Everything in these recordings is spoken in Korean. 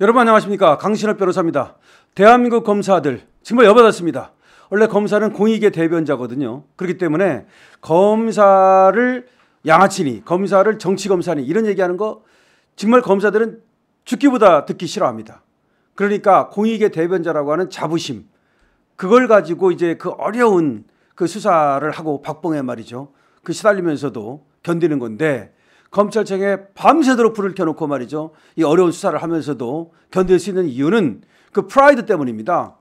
여러분 안녕하십니까 강신업 변호사입니다. 대한민국 검사들 정말 여받았습니다. 원래 검사는 공익의 대변자거든요. 그렇기 때문에 검사를 양아치니 검사를 정치검사니 이런 얘기하는 거 정말 검사들은 죽기보다 듣기 싫어합니다. 그러니까 공익의 대변자라고 하는 자부심 그걸 가지고 이제 그 어려운 그 수사를 하고 박봉의 말이죠. 그 시달리면서도 견디는 건데 검찰청에 밤새도록 불을 켜놓고 말이죠. 이 어려운 수사를 하면서도 견딜 수 있는 이유는 그 프라이드 때문입니다.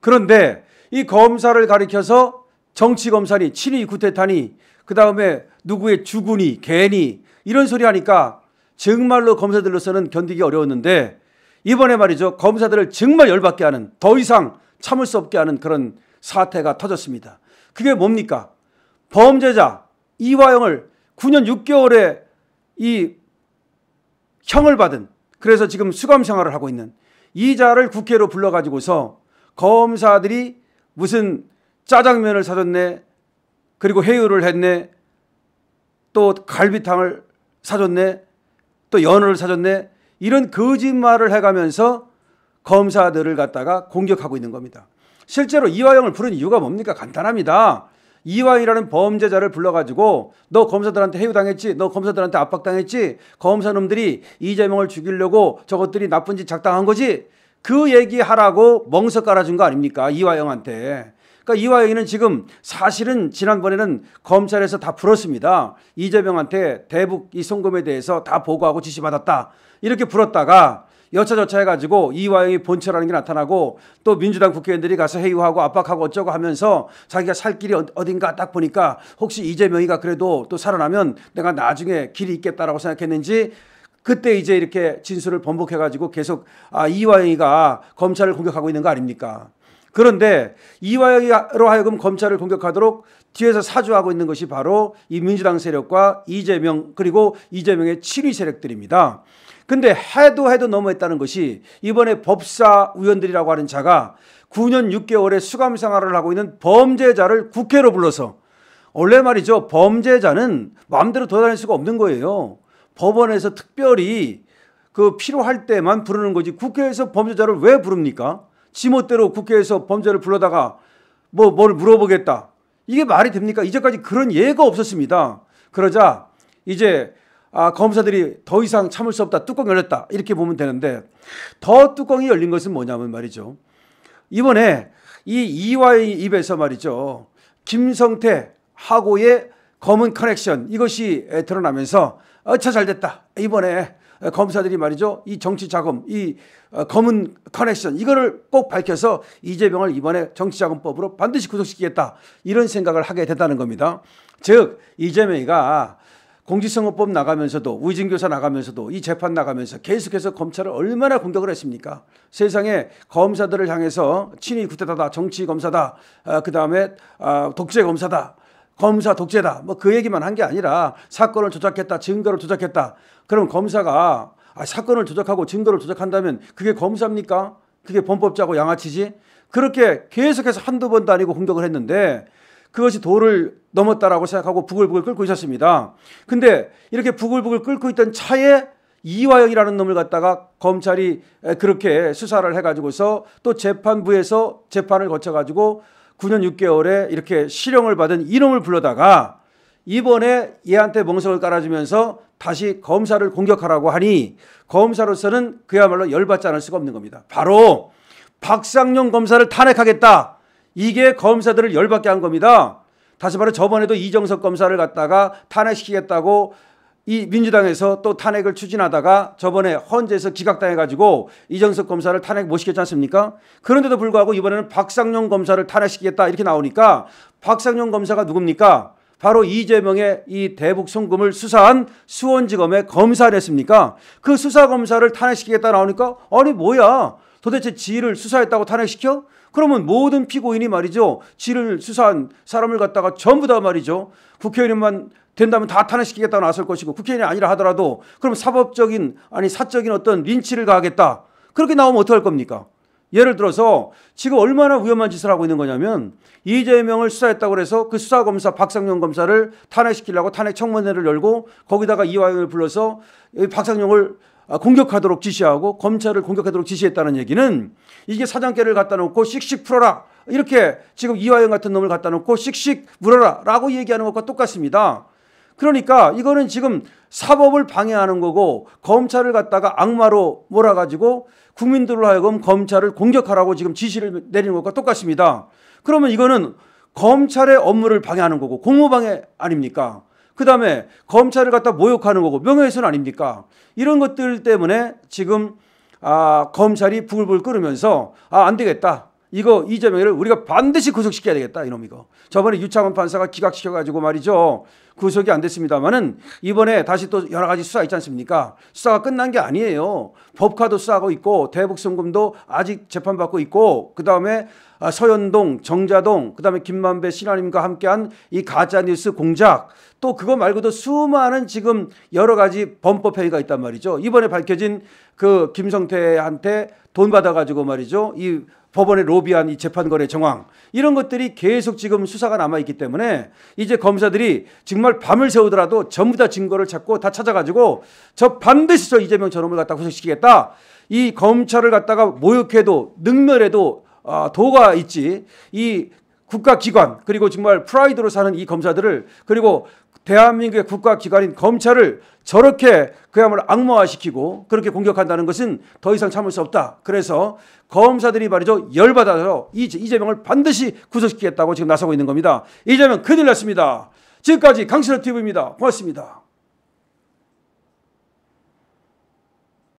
그런데 이 검사를 가리켜서 정치검사니, 친위 구태타니, 그 다음에 누구의 주군이, 개니, 이런 소리 하니까 정말로 검사들로서는 견디기 어려웠는데 이번에 말이죠. 검사들을 정말 열받게 하는 더 이상 참을 수 없게 하는 그런 사태가 터졌습니다. 그게 뭡니까? 범죄자 이화영을 9년 6개월에 이 형을 받은 그래서 지금 수감 생활을 하고 있는 이자를 국회로 불러가지고서 검사들이 무슨 짜장면을 사줬네 그리고 회유를 했네 또 갈비탕을 사줬네 또 연어를 사줬네 이런 거짓말을 해가면서 검사들을 갖다가 공격하고 있는 겁니다. 실제로 이화영을 부른 이유가 뭡니까? 간단합니다. 이완이라는 범죄자를 불러가지고 너 검사들한테 해유당했지, 너 검사들한테 압박당했지, 검사놈들이 이재명을 죽이려고 저것들이 나쁜 짓 작당한 거지. 그 얘기하라고 멍석 깔아준 거 아닙니까? 이화영한테. 그러니까 이화영이는 지금 사실은 지난번에는 검찰에서 다 풀었습니다. 이재명한테 대북 이 송금에 대해서 다 보고하고 지시받았다. 이렇게 풀었다가 여차저차 해가지고 이화영이 본체라는게 나타나고 또 민주당 국회의원들이 가서 회유하고 압박하고 어쩌고 하면서 자기가 살 길이 어딘가 딱 보니까 혹시 이재명이가 그래도 또 살아나면 내가 나중에 길이 있겠다라고 생각했는지 그때 이제 이렇게 진술을 번복해가지고 계속 아, 이화영이가 검찰을 공격하고 있는 거 아닙니까? 그런데 이화영이로 하여금 검찰을 공격하도록 뒤에서 사주하고 있는 것이 바로 이 민주당 세력과 이재명 그리고 이재명의 친위 세력들입니다. 근데 해도 해도 너무했다는 것이 이번에 법사 위원들이라고 하는 자가 9년 6개월의 수감 생활을 하고 있는 범죄자를 국회로 불러서 원래 말이죠. 범죄자는 마음대로 돌아다닐 수가 없는 거예요. 법원에서 특별히 그 필요할 때만 부르는 거지 국회에서 범죄자를 왜 부릅니까? 지멋대로 국회에서 범죄를 불러다가 뭐 뭘 물어보겠다. 이게 말이 됩니까? 이제까지 그런 예가 없었습니다. 그러자 이제 아, 검사들이 더 이상 참을 수 없다. 뚜껑 열렸다. 이렇게 보면 되는데 더 뚜껑이 열린 것은 뭐냐면 말이죠. 이번에 이이와의 e 입에서 말이죠. 김성태 하고의 검은 커넥션 이것이 드러나면서 어차잘 됐다. 이번에 검사들이 말이죠. 이 정치 자금, 이 어, 검은 커넥션 이거를 꼭 밝혀서 이재명을 이번에 정치자금법으로 반드시 구속시키겠다. 이런 생각을 하게 됐다는 겁니다. 즉 이재명이가 공직선거법 나가면서도 우진교사 나가면서도 이 재판 나가면서 계속해서 검찰을 얼마나 공격을 했습니까? 세상에 검사들을 향해서 친위 구태다다 정치 검사다 아, 그 다음에 아, 독재 검사다 검사 독재다 뭐 그 얘기만 한 게 아니라 사건을 조작했다 증거를 조작했다 그럼 검사가 아, 사건을 조작하고 증거를 조작한다면 그게 검사입니까? 그게 범법자고 양아치지? 그렇게 계속해서 한두 번도 아니고 공격을 했는데 그것이 돌을 넘었다라고 생각하고 부글부글 끓고 있었습니다. 근데 이렇게 부글부글 끓고 있던 차에 이화영이라는 놈을 갖다가 검찰이 그렇게 수사를 해가지고서 또 재판부에서 재판을 거쳐가지고 9년 6개월에 이렇게 실형을 받은 이놈을 불러다가 이번에 얘한테 멍석을 깔아주면서 다시 검사를 공격하라고 하니 검사로서는 그야말로 열받지 않을 수가 없는 겁니다. 바로 박상용 검사를 탄핵하겠다. 이게 검사들을 열받게 한 겁니다. 다시 말해 저번에도 이정석 검사를 갖다가 탄핵시키겠다고 이 민주당에서 또 탄핵을 추진하다가 저번에 헌재에서 기각당해가지고 이정석 검사를 탄핵 못 시켰지 않습니까? 그런데도 불구하고 이번에는 박상용 검사를 탄핵시키겠다 이렇게 나오니까 박상용 검사가 누굽니까? 바로 이재명의 이 대북 송금을 수사한 수원지검의 검사를했습니까그 수사검사를 탄핵시키겠다 나오니까 아니 뭐야 도대체 지를 휘 수사했다고 탄핵시켜? 그러면 모든 피고인이 말이죠. 지를 수사한 사람을 갖다가 전부 다 말이죠. 국회의원만 된다면 다 탄핵시키겠다 나설 것이고 국회의원이 아니라 하더라도 그럼 사법적인 아니 사적인 어떤 린치를 가하겠다. 그렇게 나오면 어떡할 겁니까? 예를 들어서 지금 얼마나 위험한 짓을 하고 있는 거냐면 이재명을 수사했다고 해서 그 수사검사 박상용 검사를 탄핵시키려고 탄핵 청문회를 열고 거기다가 이화영을 불러서 박상용을 아, 공격하도록 지시하고 검찰을 공격하도록 지시했다는 얘기는 이게 사장께를 갖다 놓고 씩씩 풀어라. 이렇게 지금 이화영 같은 놈을 갖다 놓고 씩씩 물어라. 라고 얘기하는 것과 똑같습니다. 그러니까 이거는 지금 사법을 방해하는 거고 검찰을 갖다가 악마로 몰아가지고 국민들을 하여금 검찰을 공격하라고 지금 지시를 내리는 것과 똑같습니다. 그러면 이거는 검찰의 업무를 방해하는 거고 공무방해 아닙니까? 그 다음에 검찰을 갖다 모욕하는 거고 명예훼손 아닙니까? 이런 것들 때문에 지금 아, 검찰이 부글부글 끓으면서 아, 안 되겠다. 이거 이재명을 우리가 반드시 구속시켜야 되겠다 이놈 이거 저번에 유창원 판사가 기각시켜가지고 말이죠 구속이 안 됐습니다만은 이번에 다시 또 여러 가지 수사 있지 않습니까 수사가 끝난 게 아니에요 법카도 수사하고 있고 대북송금도 아직 재판받고 있고 그 다음에 아, 서현동 정자동 그 다음에 김만배 신하님과 함께한 이 가짜뉴스 공작 또 그거 말고도 수많은 지금 여러 가지 범법 행위가 있단 말이죠 이번에 밝혀진 그 김성태한테 돈 받아가지고 말이죠 이 법원에 로비한 이 재판거래 정황 이런 것들이 계속 지금 수사가 남아 있기 때문에 이제 검사들이 정말 밤을 새우더라도 전부 다 증거를 찾고 다 찾아가지고 저 반드시 저 이재명 저놈을 갖다 구속시키겠다 이 검찰을 갖다가 모욕해도 능멸해도 아, 도가 있지 이 국가기관 그리고 정말 프라이드로 사는 이 검사들을 그리고 대한민국의 국가기관인 검찰을 저렇게 그야말로 악마화시키고 그렇게 공격한다는 것은 더 이상 참을 수 없다. 그래서 검사들이 말이죠. 열받아서 이재명을 반드시 구속시키겠다고 지금 나서고 있는 겁니다. 이재명 큰일 났습니다. 지금까지 강신호 TV입니다. 고맙습니다.